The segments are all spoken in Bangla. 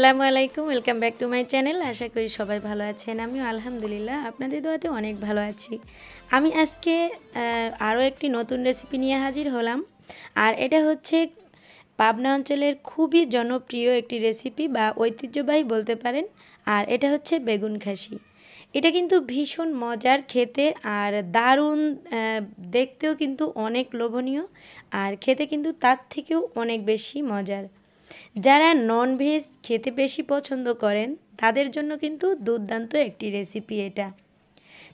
আসসালামু আলাইকুম welcome back to my channel আশা করি সবাই ভালো আছেন আমিও আলহামদুলিল্লাহ আপনাদের দোয়াতে অনেক ভালো আছি আমি আজকে আরও একটি নতুন রেসিপি নিয়ে হাজির হলাম আর এটা হচ্ছে পাবনা অঞ্চলের খুবই জনপ্রিয় একটি রেসিপি বা ঐতিহ্যবাহী বলতে পারেন আর এটা হচ্ছে বেগুন খাসি এটা কিন্তু ভীষণ মজার খেতে আর দারুণ দেখতেও কিন্তু অনেক লোভনীয় আর খেতে কিন্তু তার থেকেও অনেক বেশি মজার যারা ননভেজ খেতে বেশি পছন্দ করেন তাদের জন্য কিন্তু দুর্দান্ত একটি রেসিপি এটা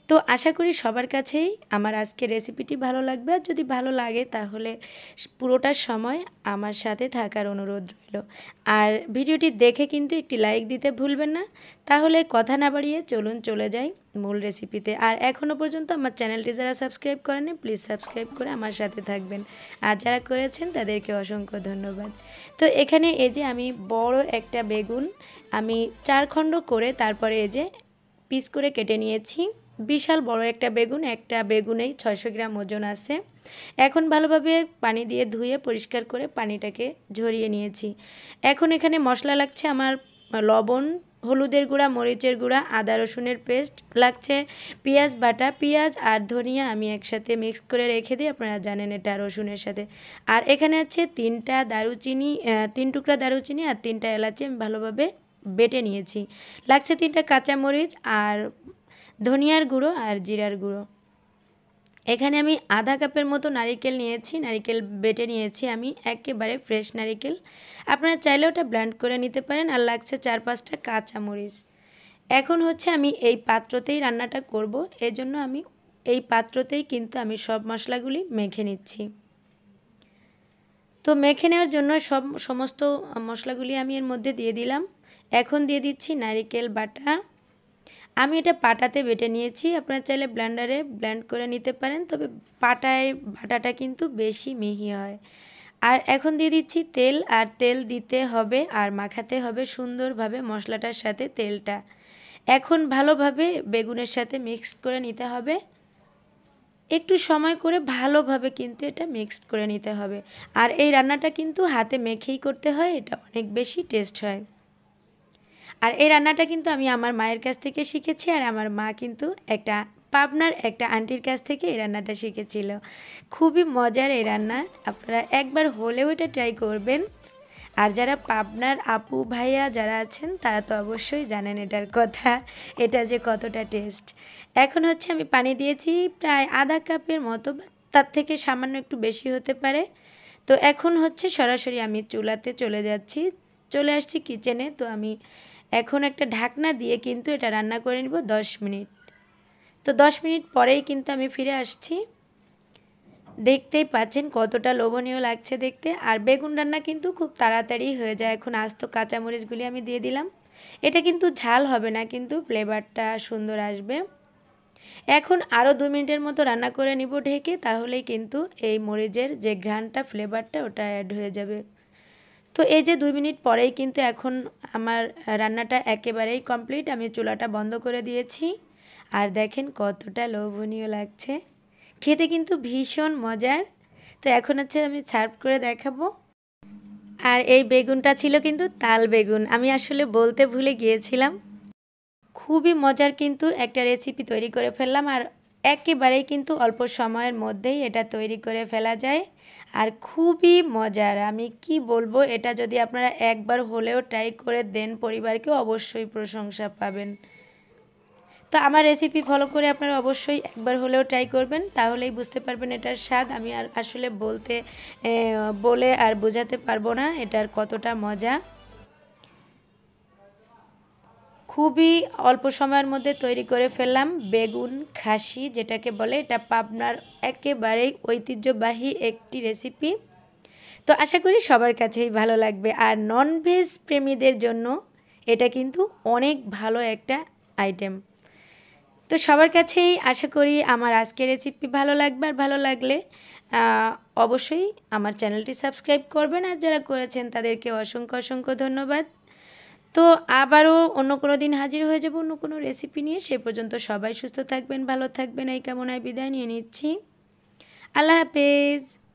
তো আশা করি সবার কাছেই আমার আজকে রেসিপিটি ভালো লাগবে আর যদি ভালো লাগে তাহলে পুরোটার সময় আমার সাথে থাকার অনুরোধ রইল আর ভিডিওটি দেখে কিন্তু একটি লাইক দিতে ভুলবেন না তাহলে কথা না বাড়িয়ে চলুন চলে যাই মূল রেসিপিতে আর এখনও পর্যন্ত আমার চ্যানেলটি যারা সাবস্ক্রাইব করেনি প্লিজ সাবস্ক্রাইব করে আমার সাথে থাকবেন আর যারা করেছেন তাদেরকে অসংখ্য ধন্যবাদ তো এখানে এই যে আমি বড় একটা বেগুন আমি চার খণ্ড করে তারপরে এই যে পিস করে কেটে নিয়েছি বিশাল বড় একটা বেগুন একটা বেগুনেই ছয়শো গ্রাম ওজন আছে এখন ভালোভাবে পানি দিয়ে ধুয়ে পরিষ্কার করে পানিটাকে ঝরিয়ে নিয়েছি এখন এখানে মশলা লাগছে আমার লবণ হলুদের গুঁড়া মরিচের গুঁড়া আদা রসুনের পেস্ট লাগছে পেঁয়াজ বাটা পেঁয়াজ আর ধনিয়া আমি একসাথে মিক্স করে রেখে দিই আপনারা জানেন এটা রসুনের সাথে আর এখানে আছে তিনটা দারুচিনি তিন টুকরা দারুচিনি আর তিনটা এলাচি আমি ভালোভাবে বেটে নিয়েছি লাগছে তিনটা কাঁচামরিচ আর ধনিয়ার গুঁড়ো আর জিরার গুঁড়ো এখানে আমি আধা কাপের মতো নারিকেল নিয়েছি নারিকেল বেটে নিয়েছি আমি একেবারে ফ্রেশ নারিকেল আপনারা চাইলে ওটা ব্ল্যান্ড করে নিতে পারেন আর লাগছে চার পাঁচটা কাঁচা মরিচ এখন হচ্ছে আমি এই পাত্রতেই রান্নাটা করব এজন্য আমি এই পাত্রতেই কিন্তু আমি সব মশলাগুলি মেখে নিচ্ছি তো মেখে নেওয়ার জন্য সব সমস্ত মশলাগুলি আমি এর মধ্যে দিয়ে দিলাম এখন দিয়ে দিচ্ছি নারিকেল বাটা আমি এটা পাটাতে বেটে নিয়েছি আপনার চাইলে ব্ল্যান্ডারে ব্ল্যান্ড করে নিতে পারেন তবে পাটায় বাটাটা কিন্তু বেশি মিহি হয় আর এখন দিয়ে দিচ্ছি তেল আর তেল দিতে হবে আর মাখাতে হবে সুন্দরভাবে মশলাটার সাথে তেলটা এখন ভালোভাবে বেগুনের সাথে মিক্স করে নিতে হবে একটু সময় করে ভালোভাবে কিন্তু এটা মিক্সড করে নিতে হবে আর এই রান্নাটা কিন্তু হাতে মেখেই করতে হয় এটা অনেক বেশি টেস্ট হয় আর এই রান্নাটা কিন্তু আমি আমার মায়ের কাছ থেকে শিখেছি আর আমার মা কিন্তু একটা পাবনার একটা আন্টির কাছ থেকে এই রান্নাটা শিখেছিল খুবই মজার এই রান্না আপনারা একবার হলেও এটা ট্রাই করবেন আর যারা পাবনার আপু ভাইয়া যারা আছেন তারা তো অবশ্যই জানেন এটার কথা এটা যে কতটা টেস্ট এখন হচ্ছে আমি পানি দিয়েছি প্রায় আধা কাপের মতো তার থেকে সামান্য একটু বেশি হতে পারে তো এখন হচ্ছে সরাসরি আমি চুলাতে চলে যাচ্ছি চলে আসছি কিচেনে তো আমি এখন একটা ঢাকনা দিয়ে কিন্তু এটা রান্না করে নিব দশ মিনিট তো দশ মিনিট পরেই কিন্তু আমি ফিরে আসছি দেখতেই পাচ্ছেন কতটা লোভনীয় লাগছে দেখতে আর বেগুন রান্না কিন্তু খুব তাড়াতাড়ি হয়ে যায় এখন আস্ত কাঁচামরিচগুলি আমি দিয়ে দিলাম এটা কিন্তু ঝাল হবে না কিন্তু ফ্লেভারটা সুন্দর আসবে এখন আরও দু মিনিটের মতো রান্না করে নিব ঢেকে তাহলেই কিন্তু এই মরিচের যে ঘ্রানটা ফ্লেভারটা ওটা অ্যাড হয়ে যাবে তো এই যে দুই মিনিট পরেই কিন্তু এখন আমার রান্নাটা একেবারেই কমপ্লিট আমি চুলাটা বন্ধ করে দিয়েছি আর দেখেন কতটা লোভনীয় লাগছে খেতে কিন্তু ভীষণ মজার তো এখন হচ্ছে আমি সার্ভ করে দেখাবো আর এই বেগুনটা ছিল কিন্তু তাল বেগুন আমি আসলে বলতে ভুলে গিয়েছিলাম খুবই মজার কিন্তু একটা রেসিপি তৈরি করে ফেললাম আর একেবারেই কিন্তু অল্প সময়ের মধ্যেই এটা তৈরি করে ফেলা যায় আর খুবই মজার আমি কি বলবো এটা যদি আপনারা একবার হলেও ট্রাই করে দেন পরিবারকে অবশ্যই প্রশংসা পাবেন তো আমার রেসিপি ফলো করে আপনারা অবশ্যই একবার হলেও ট্রাই করবেন তাহলেই বুঝতে পারবেন এটার স্বাদ আমি আর আসলে বলতে বলে আর বোঝাতে পারবো না এটার কতটা মজা খুবই অল্প সময়ের মধ্যে তৈরি করে ফেললাম বেগুন খাসি যেটাকে বলে এটা পাবনার একেবারেই ঐতিহ্যবাহী একটি রেসিপি তো আশা করি সবার কাছেই ভালো লাগবে আর ননভেজ প্রেমীদের জন্য এটা কিন্তু অনেক ভালো একটা আইটেম তো সবার কাছেই আশা করি আমার আজকের রেসিপি ভালো লাগবে আর ভালো লাগলে অবশ্যই আমার চ্যানেলটি সাবস্ক্রাইব করবেন আর যারা করেছেন তাদেরকে অসংখ্য অসংখ্য ধন্যবাদ তো আবারও অন্য কোনো দিন হাজির হয়ে যাব অন্য কোনো রেসিপি নিয়ে সে পর্যন্ত সবাই সুস্থ থাকবেন ভালো থাকবেন এই কামনায় বিদায় নিয়ে নিচ্ছি আল্লাহ হাফেজ